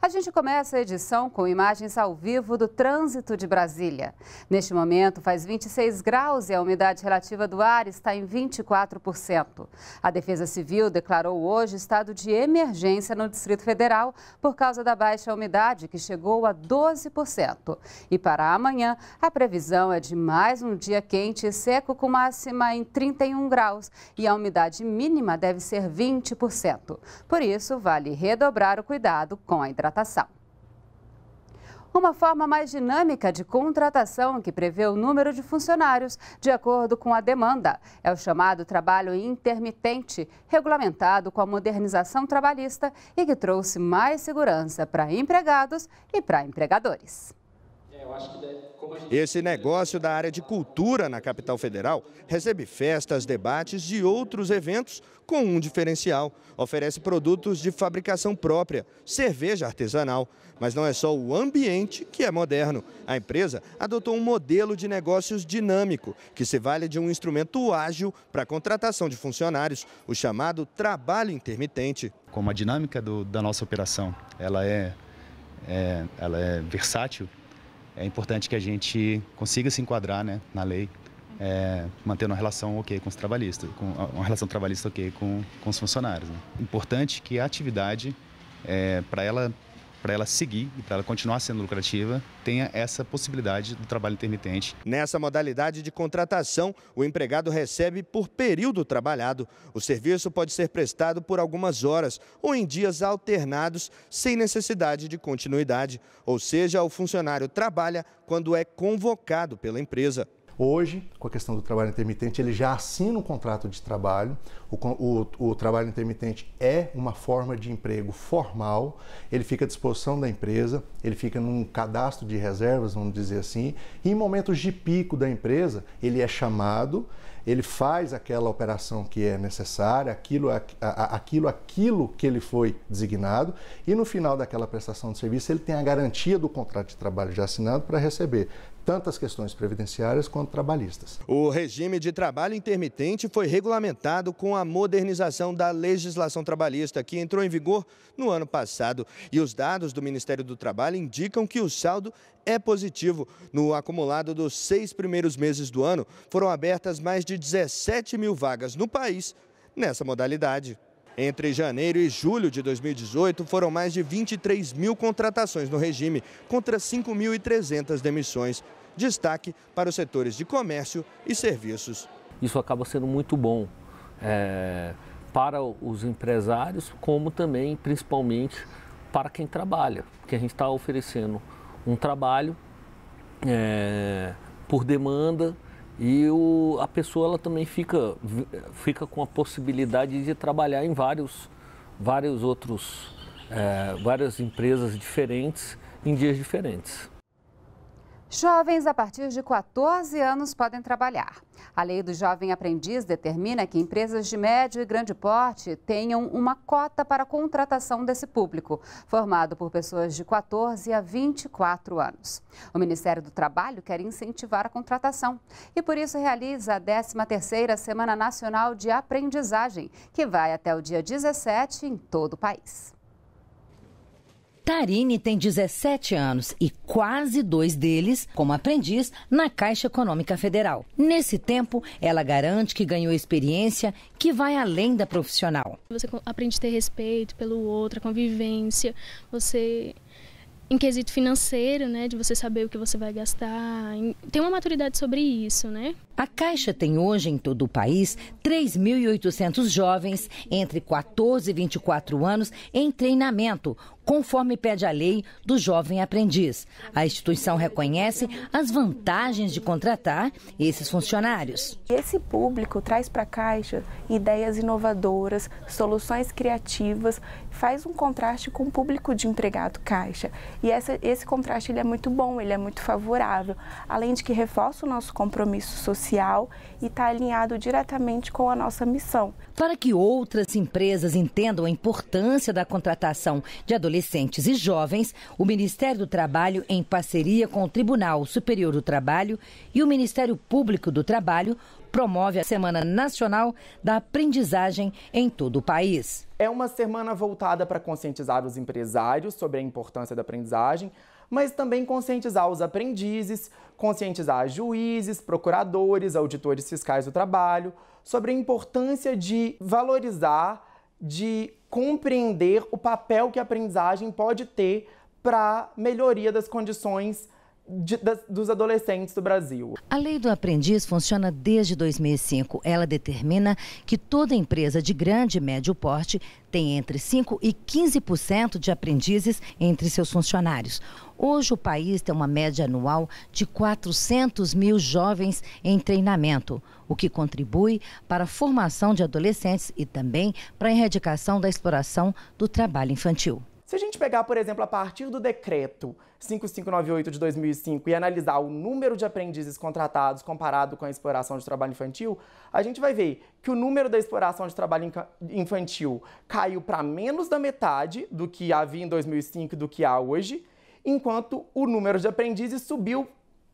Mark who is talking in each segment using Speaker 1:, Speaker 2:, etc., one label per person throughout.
Speaker 1: A gente começa a edição com imagens ao vivo do trânsito de Brasília. Neste momento, faz 26 graus e a umidade relativa do ar está em 24%. A Defesa Civil declarou hoje estado de emergência no Distrito Federal por causa da baixa umidade, que chegou a 12%. E para amanhã, a previsão é de mais um dia quente e seco, com máxima em 31 graus e a umidade mínima deve ser 20%. Por isso, vale redobrar o cuidado com com a hidratação. Uma forma mais dinâmica de contratação que prevê o número de funcionários de acordo com a demanda é o chamado trabalho intermitente, regulamentado com a modernização trabalhista e que trouxe mais segurança para empregados e para empregadores.
Speaker 2: Esse negócio da área de cultura na capital federal recebe festas, debates e outros eventos com um diferencial. Oferece produtos de fabricação própria, cerveja artesanal. Mas não é só o ambiente que é moderno. A empresa adotou um modelo de negócios dinâmico, que se vale de um instrumento ágil para a contratação de funcionários, o chamado trabalho intermitente. Como a dinâmica do, da nossa operação ela é, é, ela é versátil, é importante que a gente consiga se enquadrar né, na lei, é, mantendo uma relação ok com os trabalhistas, com, uma relação trabalhista ok com, com os funcionários. Né? Importante que a atividade, é, para ela para ela seguir e para ela continuar sendo lucrativa, tenha essa possibilidade do trabalho intermitente. Nessa modalidade de contratação, o empregado recebe por período trabalhado. O serviço pode ser prestado por algumas horas ou em dias alternados, sem necessidade de continuidade. Ou seja, o funcionário trabalha quando é convocado pela empresa. Hoje, com a questão do trabalho intermitente, ele já assina um contrato de trabalho, o, o, o trabalho intermitente é uma forma de emprego formal, ele fica à disposição da empresa, ele fica num cadastro de reservas, vamos dizer assim, e em momentos de pico da empresa, ele é chamado, ele faz aquela operação que é necessária, aquilo, a, a, aquilo, aquilo que ele foi designado, e no final daquela prestação de serviço ele tem a garantia do contrato de trabalho já assinado para receber tanto as questões previdenciárias quanto trabalhistas. O regime de trabalho intermitente foi regulamentado com a modernização da legislação trabalhista, que entrou em vigor no ano passado. E os dados do Ministério do Trabalho indicam que o saldo é positivo. No acumulado dos seis primeiros meses do ano, foram abertas mais de 17 mil vagas no país nessa modalidade. Entre janeiro e julho de 2018, foram mais de 23 mil contratações no regime, contra 5.300 demissões destaque para os setores de comércio e serviços. Isso acaba sendo muito bom é, para os empresários, como também, principalmente, para quem trabalha, porque a gente está oferecendo um trabalho é, por demanda e o, a pessoa ela também fica, fica com a possibilidade de trabalhar em vários, vários outros, é, várias empresas diferentes em dias diferentes.
Speaker 1: Jovens a partir de 14 anos podem trabalhar. A lei do jovem aprendiz determina que empresas de médio e grande porte tenham uma cota para a contratação desse público, formado por pessoas de 14 a 24 anos. O Ministério do Trabalho quer incentivar a contratação e por isso realiza a 13ª Semana Nacional de Aprendizagem, que vai até o dia 17 em todo o país.
Speaker 3: Tarine tem 17 anos e quase dois deles como aprendiz na Caixa Econômica Federal. Nesse tempo, ela garante que ganhou experiência que vai além da profissional.
Speaker 2: Você aprende a ter respeito pelo outro, a convivência, você em quesito financeiro, né, de você saber o que você vai gastar, tem uma maturidade sobre isso, né?
Speaker 3: A Caixa tem hoje em todo o país 3.800 jovens entre 14 e 24 anos em treinamento conforme pede a lei do jovem aprendiz. A instituição reconhece as vantagens de contratar esses funcionários. Esse público traz para a Caixa ideias inovadoras, soluções criativas, faz um contraste com o público de empregado Caixa. E essa, esse contraste ele é muito bom, ele é muito favorável, além de que reforça o nosso compromisso social e está alinhado diretamente com a nossa missão. Para que outras empresas entendam a importância da contratação de adolescentes e jovens, o Ministério do Trabalho, em parceria com o Tribunal Superior do Trabalho e o Ministério Público do Trabalho, promove a Semana Nacional da Aprendizagem em todo o país. É uma semana voltada para
Speaker 4: conscientizar os empresários sobre a importância da aprendizagem mas também conscientizar os aprendizes, conscientizar juízes, procuradores, auditores fiscais do trabalho sobre a importância de valorizar, de compreender o papel que a aprendizagem pode ter para melhoria das condições de, das, dos adolescentes do Brasil.
Speaker 3: A lei do aprendiz funciona desde 2005. Ela determina que toda empresa de grande e médio porte tem entre 5% e 15% de aprendizes entre seus funcionários. Hoje, o país tem uma média anual de 400 mil jovens em treinamento, o que contribui para a formação de adolescentes e também para a erradicação da exploração do trabalho infantil.
Speaker 4: Se a gente pegar, por exemplo, a partir do decreto 5598 de 2005 e analisar o número de aprendizes contratados comparado com a exploração de trabalho infantil, a gente vai ver que o número da exploração de trabalho infantil caiu para menos da metade do que havia em 2005 e do que há hoje, enquanto o número de aprendizes subiu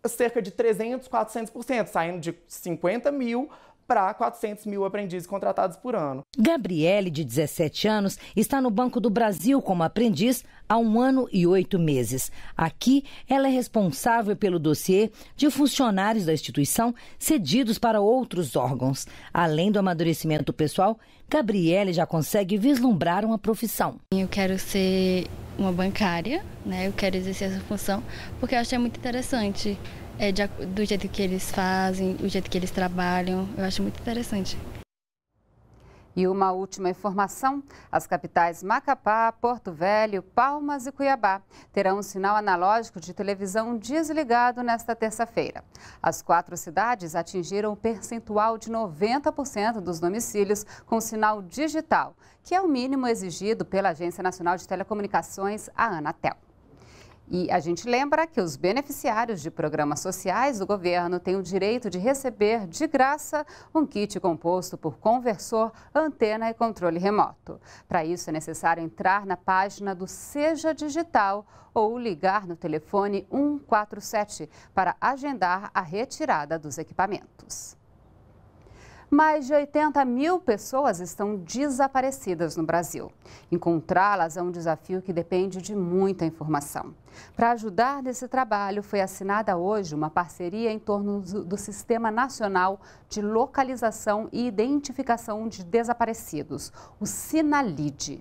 Speaker 4: cerca de 300, 400%, saindo de 50 mil para 400 mil aprendizes contratados por ano.
Speaker 3: Gabriele, de 17 anos, está no Banco do Brasil como aprendiz há um ano e oito meses. Aqui, ela é responsável pelo dossiê de funcionários da instituição cedidos para outros órgãos. Além do amadurecimento pessoal, Gabriele já consegue vislumbrar uma profissão. Eu quero ser uma bancária, né? Eu quero exercer essa função porque eu achei é muito interessante é, de, do jeito que eles fazem, o jeito que eles trabalham. Eu acho muito interessante.
Speaker 1: E uma última informação: as capitais Macapá, Porto Velho, Palmas e Cuiabá terão um sinal analógico de televisão desligado nesta terça-feira. As quatro cidades atingiram o um percentual de 90% dos domicílios com sinal digital, que é o mínimo exigido pela Agência Nacional de Telecomunicações, a Anatel. E a gente lembra que os beneficiários de programas sociais do governo têm o direito de receber de graça um kit composto por conversor, antena e controle remoto. Para isso é necessário entrar na página do Seja Digital ou ligar no telefone 147 para agendar a retirada dos equipamentos. Mais de 80 mil pessoas estão desaparecidas no Brasil. Encontrá-las é um desafio que depende de muita informação. Para ajudar nesse trabalho, foi assinada hoje uma parceria em torno do Sistema Nacional de Localização e Identificação de Desaparecidos, o SINALIDE.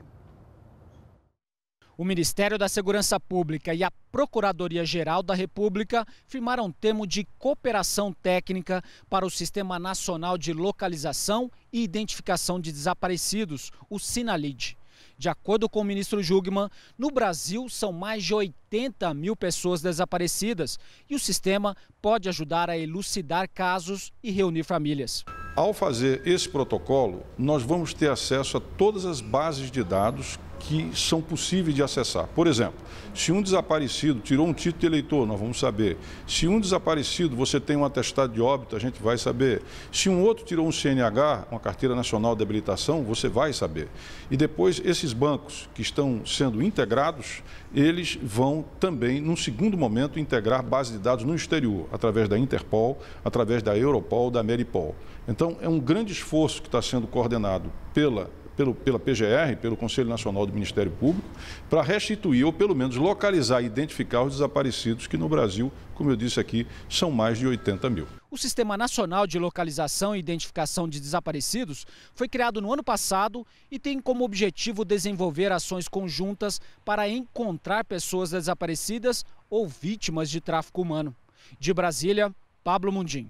Speaker 4: O Ministério da Segurança Pública e a Procuradoria-Geral da República firmaram um termo de cooperação técnica para o Sistema Nacional de Localização e Identificação de Desaparecidos, o SINALID. De acordo com o ministro Jugman, no Brasil são mais de 80 mil pessoas desaparecidas e o sistema pode ajudar a elucidar casos e reunir famílias.
Speaker 5: Ao fazer esse protocolo, nós vamos ter acesso a todas as bases de dados que são possíveis de acessar. Por exemplo, se um desaparecido tirou um título de eleitor, nós vamos saber. Se um desaparecido você tem um atestado de óbito, a gente vai saber. Se um outro tirou um CNH, uma carteira nacional de habilitação, você vai saber. E depois esses bancos que estão sendo integrados, eles vão também, num segundo momento, integrar base de dados no exterior, através da Interpol, através da Europol, da Meripol. Então, é um grande esforço que está sendo coordenado pela pelo, pela PGR, pelo Conselho Nacional do Ministério Público, para restituir ou pelo menos localizar e identificar os desaparecidos, que no Brasil, como eu disse aqui, são mais de 80 mil.
Speaker 4: O Sistema Nacional de Localização e Identificação de Desaparecidos foi criado no ano passado e tem como objetivo desenvolver ações conjuntas para encontrar pessoas desaparecidas ou vítimas de tráfico humano. De Brasília, Pablo Mundim.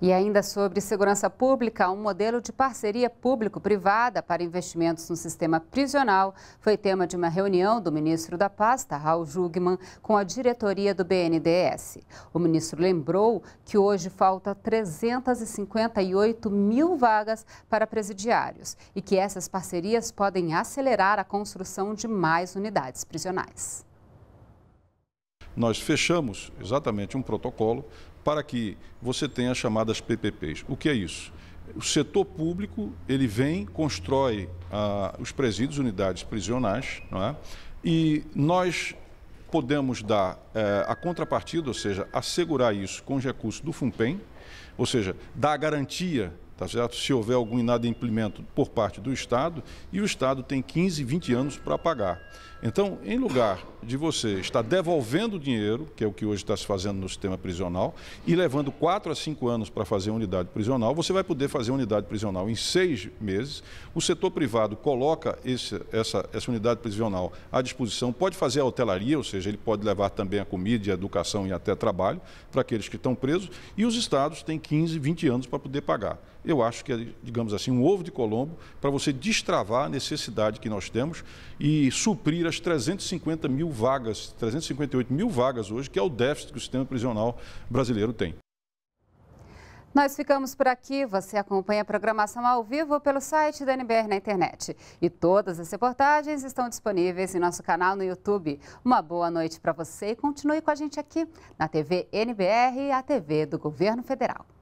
Speaker 1: E ainda sobre segurança pública, um modelo de parceria público-privada para investimentos no sistema prisional foi tema de uma reunião do ministro da pasta, Raul Jugman, com a diretoria do BNDES. O ministro lembrou que hoje falta 358 mil vagas para presidiários e que essas parcerias podem acelerar a construção de mais unidades prisionais
Speaker 5: nós fechamos exatamente um protocolo para que você tenha as chamadas PPPs. O que é isso? O setor público ele vem, constrói ah, os presídios, unidades prisionais, não é? e nós podemos dar eh, a contrapartida, ou seja, assegurar isso com os recursos do FUNPEM, ou seja, dar a garantia tá certo? Se houver algum inadimplemento por parte do Estado, e o Estado tem 15, 20 anos para pagar. Então, em lugar de você estar devolvendo dinheiro, que é o que hoje está se fazendo no sistema prisional, e levando 4 a 5 anos para fazer unidade prisional, você vai poder fazer unidade prisional em 6 meses. O setor privado coloca esse, essa, essa unidade prisional à disposição, pode fazer a hotelaria, ou seja, ele pode levar também a comida, a educação e até trabalho para aqueles que estão presos, e os estados têm 15, 20 anos para poder pagar eu acho que é, digamos assim, um ovo de Colombo para você destravar a necessidade que nós temos e suprir as 350 mil vagas, 358 mil vagas hoje, que é o déficit que o sistema prisional brasileiro tem.
Speaker 1: Nós ficamos por aqui. Você acompanha a programação ao vivo pelo site da NBR na internet. E todas as reportagens estão disponíveis em nosso canal no YouTube. Uma boa noite para você e continue com a gente aqui na TV NBR, a TV do Governo Federal.